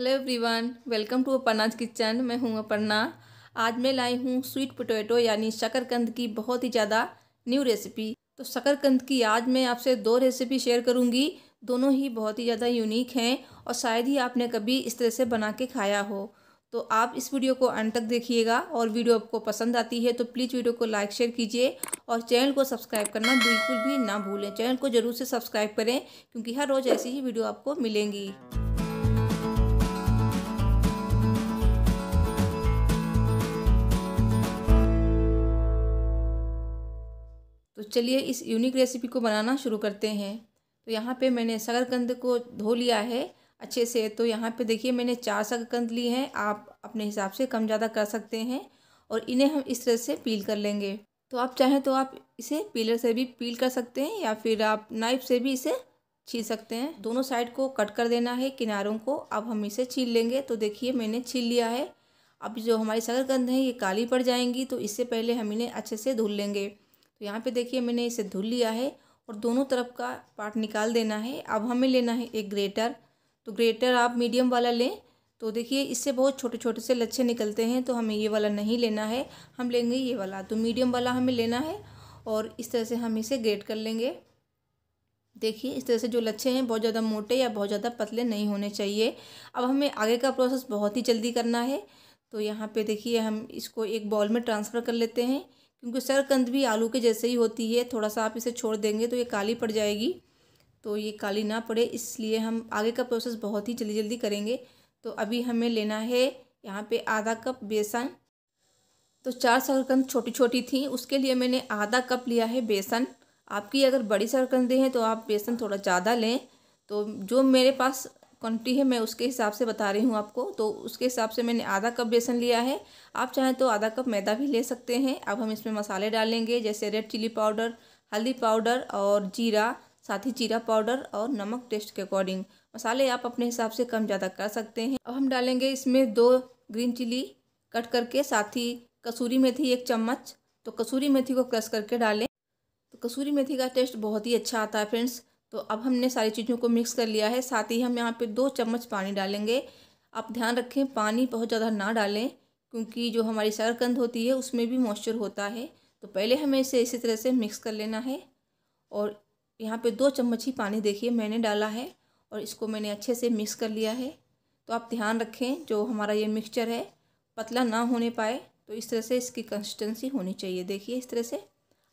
hello everyone welcome to Aparna's kitchen मैं हूँ अपर्णा आज मैं लाई हूँ स्वीट पोटैटो यानी शकरकंद की बहुत ही ज़्यादा न्यू रेसिपी तो शकरकंद की आज मैं आपसे दो रेसिपी शेयर करूँगी दोनों ही बहुत ही ज़्यादा यूनिक हैं और शायद ही आपने कभी इस तरह से बना के खाया हो तो आप इस वीडियो को अंत तक देखिएगा और वीडियो आपको पसंद आती है तो प्लीज़ वीडियो को लाइक शेयर कीजिए और चैनल को सब्सक्राइब करना बिल्कुल भी ना भूलें चैनल को ज़रूर से सब्सक्राइब करें क्योंकि हर रोज़ ऐसी ही वीडियो आपको मिलेंगी तो चलिए इस यूनिक रेसिपी को बनाना शुरू करते हैं तो यहाँ पे मैंने शकरकंद को धो लिया है अच्छे से तो यहाँ पे देखिए मैंने चार शकरकंद ली हैं आप अपने हिसाब से कम ज़्यादा कर सकते हैं और इन्हें हम इस तरह से पील कर लेंगे तो आप चाहें तो आप इसे पीलर से भी पील कर सकते हैं या फिर आप नाइफ से भी इसे छील सकते हैं दोनों साइड को कट कर देना है किनारों को अब हम इसे छील लेंगे तो देखिए मैंने छील लिया है अब जो हमारी शकरकंद है ये काली पड़ जाएंगी तो इससे पहले हम इन्हें अच्छे से धुल लेंगे तो यहाँ पे देखिए मैंने इसे धुल लिया है और दोनों तरफ का पार्ट निकाल देना है अब हमें लेना है एक ग्रेटर तो ग्रेटर आप मीडियम वाला लें तो देखिए इससे बहुत छोटे छोटे से लच्छे निकलते हैं तो हमें ये वाला नहीं लेना है हम लेंगे ये वाला तो मीडियम वाला हमें लेना है और इस तरह से हम इसे ग्रेट कर लेंगे देखिए इस तरह से जो लच्छे हैं बहुत ज़्यादा मोटे या बहुत ज़्यादा पतले नहीं होने चाहिए अब हमें आगे का प्रोसेस बहुत ही जल्दी करना है तो यहाँ पे देखिए हम इसको एक बॉल में ट्रांसफ़र कर लेते हैं क्योंकि सरकंद भी आलू के जैसे ही होती है थोड़ा सा आप इसे छोड़ देंगे तो ये काली पड़ जाएगी तो ये काली ना पड़े इसलिए हम आगे का प्रोसेस बहुत ही जल्दी जल्दी करेंगे तो अभी हमें लेना है यहाँ पे आधा कप बेसन तो चार सरकंद छोटी छोटी थी उसके लिए मैंने आधा कप लिया है बेसन आपकी अगर बड़ी सरकंदें हैं तो आप बेसन थोड़ा ज़्यादा लें तो जो मेरे पास क्वान्टिटी है मैं उसके हिसाब से बता रही हूँ आपको तो उसके हिसाब से मैंने आधा कप बेसन लिया है आप चाहें तो आधा कप मैदा भी ले सकते हैं अब हम इसमें मसाले डालेंगे जैसे रेड चिली पाउडर हल्दी पाउडर और जीरा साथ ही जीरा पाउडर और नमक टेस्ट के अकॉर्डिंग मसाले आप अपने हिसाब से कम ज़्यादा कर सकते हैं अब हम डालेंगे इसमें दो ग्रीन चिली कट करके साथ ही कसूरी मेथी एक चम्मच तो कसूरी मेथी को क्रश करके डालें तो कसूरी मेथी का टेस्ट बहुत ही अच्छा आता है फ्रेंड्स तो अब हमने सारी चीज़ों को मिक्स कर लिया है साथ ही हम यहाँ पे दो चम्मच पानी डालेंगे आप ध्यान रखें पानी बहुत ज़्यादा ना डालें क्योंकि जो हमारी शकरकंद होती है उसमें भी मॉइस्चर होता है तो पहले हमें इसे इसी तरह से मिक्स कर लेना है और यहाँ पे दो चम्मच ही पानी देखिए मैंने डाला है और इसको मैंने अच्छे से मिक्स कर लिया है तो आप ध्यान रखें जो हमारा ये मिक्सचर है पतला ना होने पाए तो इस तरह से इसकी कंसिस्टेंसी होनी चाहिए देखिए इस तरह से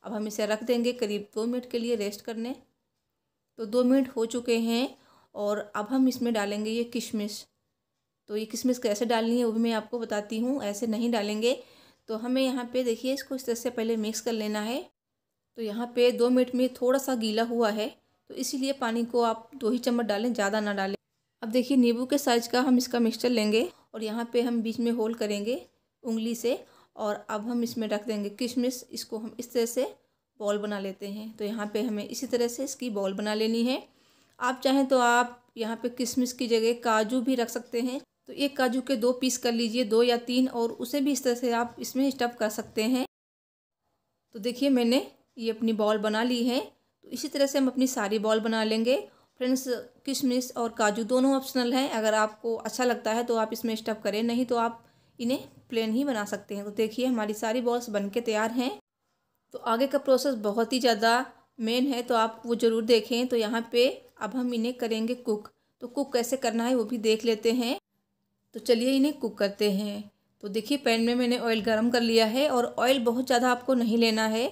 अब हम इसे रख देंगे करीब दो मिनट के लिए रेस्ट करने तो दो मिनट हो चुके हैं और अब हम इसमें डालेंगे ये किशमिश तो ये किशमिश कैसे डालनी है वो भी मैं आपको बताती हूँ ऐसे नहीं डालेंगे तो हमें यहाँ पे देखिए इसको इस तरह से पहले मिक्स कर लेना है तो यहाँ पे दो मिनट में थोड़ा सा गीला हुआ है तो इसीलिए पानी को आप दो ही चम्मच डालें ज़्यादा ना डालें अब देखिए नींबू के साइज़ का हम इसका मिक्सचर लेंगे और यहाँ पर हम बीच में होल करेंगे उंगली से और अब हम इसमें रख देंगे किशमिश इसको हम इस तरह से बॉल बना लेते हैं तो यहाँ पे हमें इसी तरह से इसकी बॉल बना लेनी है आप चाहें तो आप यहाँ पे किशमिश की जगह काजू भी रख सकते हैं तो एक काजू के दो पीस कर लीजिए दो या तीन और उसे भी इस तरह से आप इसमें स्टफ़ कर सकते हैं तो देखिए मैंने ये अपनी बॉल बना ली है तो इसी तरह से हम अपनी सारी बॉल बना लेंगे फ्रेंड्स किशमिश और काजू दोनों ऑप्शनल हैं अगर आपको अच्छा लगता है तो आप इसमें स्टफ़ करें नहीं तो आप इन्हें प्लेन ही बना सकते हैं तो देखिए हमारी सारी बॉल्स बन के तैयार हैं तो आगे का प्रोसेस बहुत ही ज़्यादा मेन है तो आप वो ज़रूर देखें तो यहाँ पे अब हम इन्हें करेंगे कुक तो कुक कैसे करना है वो भी देख लेते हैं तो चलिए इन्हें कुक करते हैं तो देखिए पैन में मैंने ऑयल गर्म कर लिया है और ऑयल बहुत ज़्यादा आपको नहीं लेना है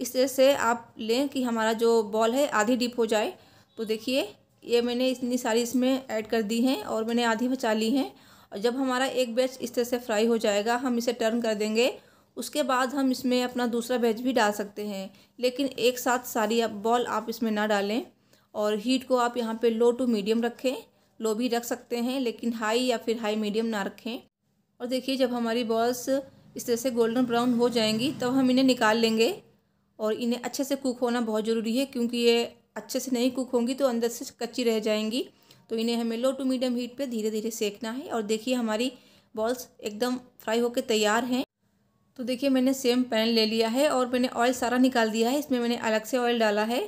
इस तरह से आप लें कि हमारा जो बॉल है आधी डीप हो जाए तो देखिए ये मैंने इतनी सारी इसमें ऐड कर दी हैं और मैंने आधी बचा ली हैं और जब हमारा एक बैच इस तरह से फ्राई हो जाएगा हम इसे टर्न कर देंगे उसके बाद हम इसमें अपना दूसरा वेज भी डाल सकते हैं लेकिन एक साथ सारी आप बॉल आप इसमें ना डालें और हीट को आप यहाँ पे लो टू मीडियम रखें लो भी रख सकते हैं लेकिन हाई या फिर हाई मीडियम ना रखें और देखिए जब हमारी बॉल्स इस तरह से गोल्डन ब्राउन हो जाएंगी तब तो हम इन्हें निकाल लेंगे और इन्हें अच्छे से कुक होना बहुत ज़रूरी है क्योंकि ये अच्छे से नहीं कुक होंगी तो अंदर से कच्ची रह जाएंगी तो इन्हें हमें लो टू मीडियम हीट पर धीरे धीरे सेकना है और देखिए हमारी बॉल्स एकदम फ्राई होकर तैयार हैं तो देखिए मैंने सेम पैन ले लिया है और मैंने ऑयल सारा निकाल दिया है इसमें मैंने अलग से ऑयल डाला है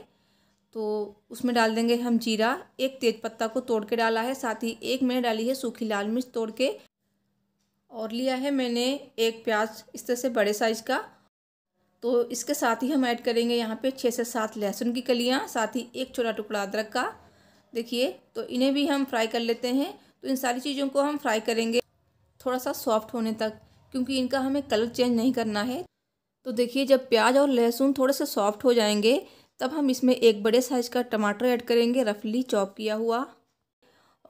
तो उसमें डाल देंगे हम जीरा एक तेज़पत्ता को तोड़ के डाला है साथ ही एक मैंने डाली है सूखी लाल मिर्च तोड़ के और लिया है मैंने एक प्याज इस तरह से बड़े साइज़ का तो इसके साथ ही हम ऐड करेंगे यहाँ पे छः से सात लहसुन की कलियाँ साथ ही एक छोटा टुकड़ा अदरक का देखिए तो इन्हें भी हम फ्राई कर लेते हैं तो इन सारी चीज़ों को हम फ्राई करेंगे थोड़ा सा सॉफ्ट होने तक क्योंकि इनका हमें कलर चेंज नहीं करना है तो देखिए जब प्याज और लहसुन थोड़े से सॉफ्ट हो जाएंगे तब हम इसमें एक बड़े साइज़ का टमाटर ऐड करेंगे रफली चॉप किया हुआ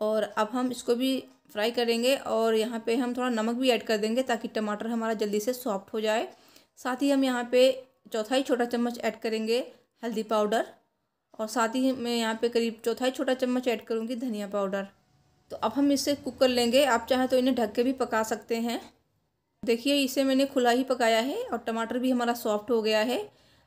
और अब हम इसको भी फ्राई करेंगे और यहाँ पे हम थोड़ा नमक भी ऐड कर देंगे ताकि टमाटर हमारा जल्दी से सॉफ्ट हो जाए साथ ही हम यहाँ पे चौथाई छोटा चम्मच ऐड करेंगे हल्दी पाउडर और साथ ही मैं यहाँ पे करीब चौथाई छोटा चम्मच ऐड करूँगी धनिया पाउडर तो अब हम इसे कुक कर लेंगे आप चाहें तो इन्हें ढक के भी पका सकते हैं देखिए इसे मैंने खुला ही पकाया है और टमाटर भी हमारा सॉफ्ट हो गया है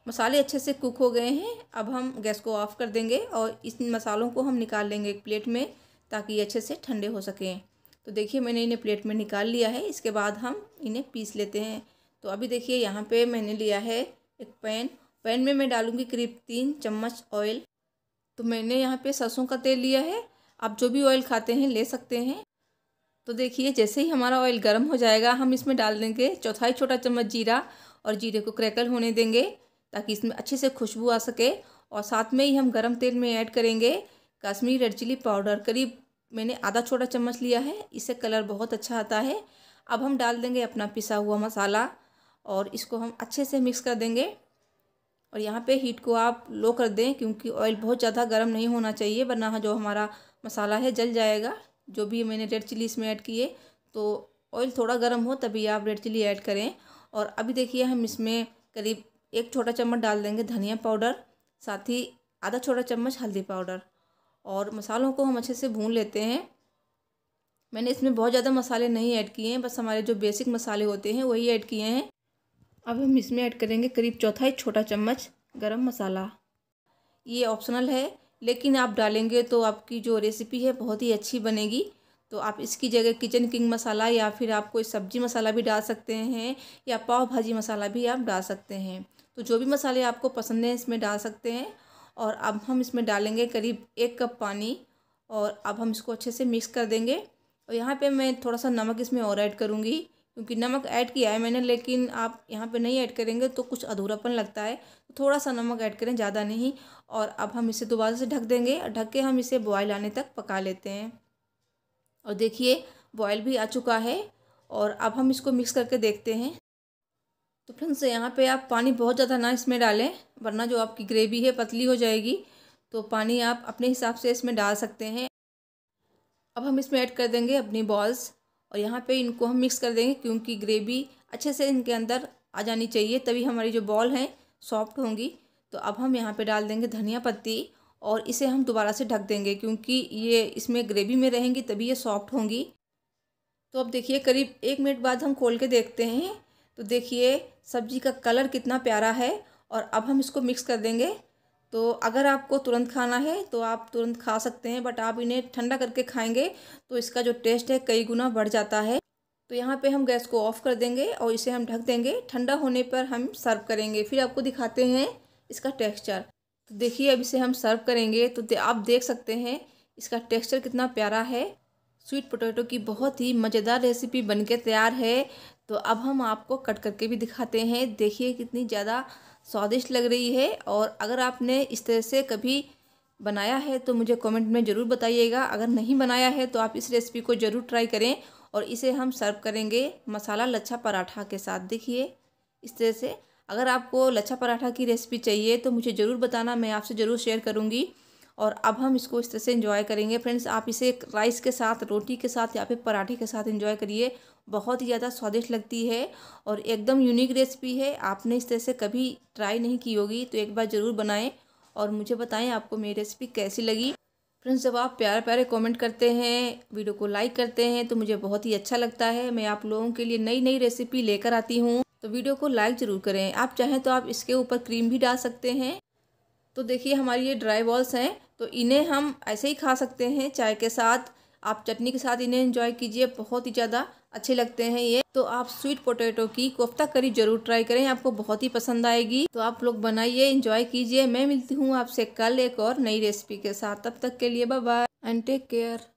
मसाले अच्छे से कुक हो गए हैं अब हम गैस को ऑफ़ कर देंगे और इस मसालों को हम निकाल लेंगे एक प्लेट में ताकि ये अच्छे से ठंडे हो सकें तो देखिए मैंने इन्हें प्लेट में निकाल लिया है इसके बाद हम इन्हें पीस लेते हैं तो अभी देखिए यहाँ पे मैंने लिया है एक पैन पैन में मैं डालूँगी करीब तीन चम्मच ऑयल तो मैंने यहाँ पे सरसों का तेल लिया है आप जो भी ऑयल खाते हैं ले सकते हैं तो देखिए जैसे ही हमारा ऑयल गर्म हो जाएगा हम इसमें डाल देंगे चौथाई छोटा चम्मच जीरा और जीरे को क्रैकल होने देंगे ताकि इसमें अच्छे से खुशबू आ सके और साथ में ही हम गर्म तेल में ऐड करेंगे कश्मीरी रेड चिली पाउडर करीब मैंने आधा छोटा चम्मच लिया है इससे कलर बहुत अच्छा आता है अब हम डाल देंगे अपना पिसा हुआ मसाला और इसको हम अच्छे से मिक्स कर देंगे और यहाँ पे हीट को आप लो कर दें क्योंकि ऑयल बहुत ज़्यादा गर्म नहीं होना चाहिए वरना जो हमारा मसाला है जल जाएगा जो भी मैंने रेड चिली इसमें ऐड किए तो ऑयल थोड़ा गर्म हो तभी आप रेड चिली ऐड करें और अभी देखिए हम इसमें करीब एक छोटा चम्मच डाल देंगे धनिया पाउडर साथ ही आधा छोटा चम्मच हल्दी पाउडर और मसालों को हम अच्छे से भून लेते हैं मैंने इसमें बहुत ज़्यादा मसाले नहीं ऐड किए हैं बस हमारे जो बेसिक मसाले होते हैं वही ऐड किए हैं अब हम इसमें ऐड करेंगे करीब चौथा एक छोटा चम्मच गरम मसाला ये ऑप्शनल है लेकिन आप डालेंगे तो आपकी जो रेसिपी है बहुत ही अच्छी बनेगी तो आप इसकी जगह किचन किंग मसाला या फिर आप कोई सब्जी मसाला भी डाल सकते हैं या पाव भाजी मसाला भी आप डाल सकते हैं तो जो भी मसाले आपको पसंद हैं इसमें डाल सकते हैं और अब हम इसमें डालेंगे करीब एक कप पानी और अब हम इसको अच्छे से मिक्स कर देंगे और यहाँ पे मैं थोड़ा सा नमक इसमें और ऐड करूँगी क्योंकि नमक ऐड किया है मैंने लेकिन आप यहाँ पे नहीं ऐड करेंगे तो कुछ अधूरापन लगता है तो थोड़ा सा नमक ऐड करें ज़्यादा नहीं और अब हम इसे दोबारा से ढक देंगे और ढक के हम इसे बॉयल आने तक पका लेते हैं और देखिए बॉयल भी आ चुका है और अब हम इसको मिक्स करके देखते हैं तो फ्रेंड्स यहाँ पर आप पानी बहुत ज़्यादा ना इसमें डालें वरना जो आपकी ग्रेवी है पतली हो जाएगी तो पानी आप अपने हिसाब से इसमें डाल सकते हैं अब हम इसमें ऐड कर देंगे अपनी बॉल्स और यहाँ पे इनको हम मिक्स कर देंगे क्योंकि ग्रेवी अच्छे से इनके अंदर आ जानी चाहिए तभी हमारी जो बॉल हैं सॉफ्ट होंगी तो अब हम यहाँ पे डाल देंगे धनिया पत्ती और इसे हम दोबारा से ढक देंगे क्योंकि ये इसमें ग्रेवी में रहेंगी तभी ये सॉफ्ट होंगी तो अब देखिए करीब एक मिनट बाद हम खोल के देखते हैं तो देखिए सब्जी का कलर कितना प्यारा है और अब हम इसको मिक्स कर देंगे तो अगर आपको तुरंत खाना है तो आप तुरंत खा सकते हैं बट आप इन्हें ठंडा करके खाएंगे तो इसका जो टेस्ट है कई गुना बढ़ जाता है तो यहाँ पे हम गैस को ऑफ़ कर देंगे और इसे हम ढक देंगे ठंडा होने पर हम सर्व करेंगे फिर आपको दिखाते हैं इसका टेक्स्चर तो देखिए अब इसे हम सर्व करेंगे तो दे, आप देख सकते हैं इसका टेक्स्चर कितना प्यारा है स्वीट पोटैटो की बहुत ही मज़ेदार रेसिपी बनके तैयार है तो अब हम आपको कट करके भी दिखाते हैं देखिए कितनी ज़्यादा स्वादिष्ट लग रही है और अगर आपने इस तरह से कभी बनाया है तो मुझे कमेंट में ज़रूर बताइएगा अगर नहीं बनाया है तो आप इस रेसिपी को ज़रूर ट्राई करें और इसे हम सर्व करेंगे मसाला लच्छा पराठा के साथ देखिए इस तरह से अगर आपको लच्छा पराठा की रेसिपी चाहिए तो मुझे ज़रूर बताना मैं आपसे ज़रूर शेयर करूँगी और अब हम इसको इस तरह से इन्जॉय करेंगे फ्रेंड्स आप इसे राइस के साथ रोटी के साथ या फिर पराठे के साथ इंजॉय करिए बहुत ही ज़्यादा स्वादिष्ट लगती है और एकदम यूनिक रेसिपी है आपने इस तरह से कभी ट्राई नहीं की होगी तो एक बार ज़रूर बनाएं और मुझे बताएं आपको मेरी रेसिपी कैसी लगी फ्रेंड्स जब आप प्यारे प्यारे कमेंट करते हैं वीडियो को लाइक करते हैं तो मुझे बहुत ही अच्छा लगता है मैं आप लोगों के लिए नई नई रेसिपी लेकर आती हूँ तो वीडियो को लाइक ज़रूर करें आप चाहें तो आप इसके ऊपर क्रीम भी डाल सकते हैं तो देखिए हमारी ये ड्राई बॉल्स हैं तो इन्हें हम ऐसे ही खा सकते हैं चाय के साथ आप चटनी के साथ इन्हें एंजॉय कीजिए बहुत ही ज़्यादा अच्छे लगते हैं ये तो आप स्वीट पोटैटो की कोफ्ता करी जरूर ट्राई करें आपको बहुत ही पसंद आएगी तो आप लोग बनाइए एंजॉय कीजिए मैं मिलती हूँ आपसे कल एक और नई रेसिपी के साथ तब तक के लिए बाय एंड टेक केयर